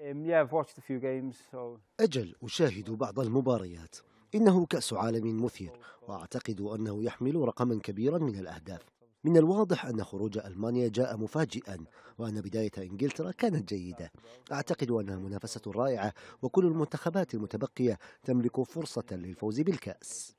Um, أجل أشاهد بعض المباريات إنه كأس عالم مثير وأعتقد أنه يحمل رقما كبيرا من الأهداف من الواضح أن خروج ألمانيا جاء مفاجئا وأن بداية إنجلترا كانت جيدة أعتقد أنها منافسة رائعة وكل المنتخبات المتبقية تملك فرصة للفوز بالكأس